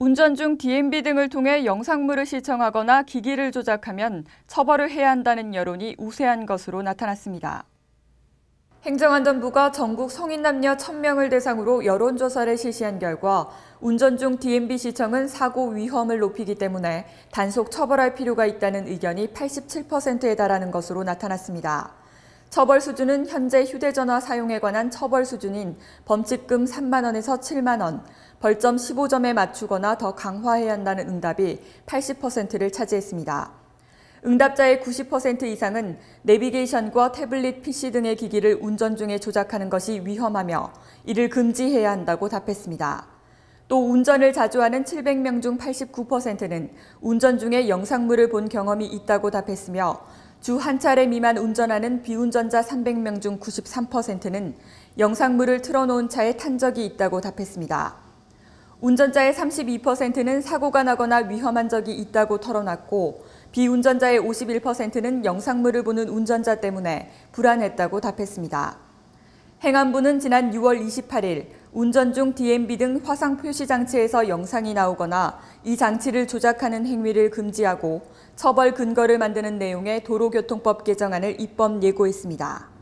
운전 중 DMB 등을 통해 영상물을 시청하거나 기기를 조작하면 처벌을 해야 한다는 여론이 우세한 것으로 나타났습니다. 행정안전부가 전국 성인 남녀 1000명을 대상으로 여론조사를 실시한 결과 운전 중 DMB 시청은 사고 위험을 높이기 때문에 단속 처벌할 필요가 있다는 의견이 87%에 달하는 것으로 나타났습니다. 처벌 수준은 현재 휴대전화 사용에 관한 처벌 수준인 범칙금 3만 원에서 7만 원, 벌점 15점에 맞추거나 더 강화해야 한다는 응답이 80%를 차지했습니다. 응답자의 90% 이상은 내비게이션과 태블릿 PC 등의 기기를 운전 중에 조작하는 것이 위험하며 이를 금지해야 한다고 답했습니다. 또 운전을 자주 하는 700명 중 89%는 운전 중에 영상물을 본 경험이 있다고 답했으며 주한 차례 미만 운전하는 비운전자 300명 중 93%는 영상물을 틀어놓은 차에 탄 적이 있다고 답했습니다. 운전자의 32%는 사고가 나거나 위험한 적이 있다고 털어놨고 비운전자의 51%는 영상물을 보는 운전자 때문에 불안했다고 답했습니다. 행안부는 지난 6월 28일 운전 중 DMB 등 화상 표시 장치에서 영상이 나오거나 이 장치를 조작하는 행위를 금지하고 처벌 근거를 만드는 내용의 도로교통법 개정안을 입법 예고했습니다.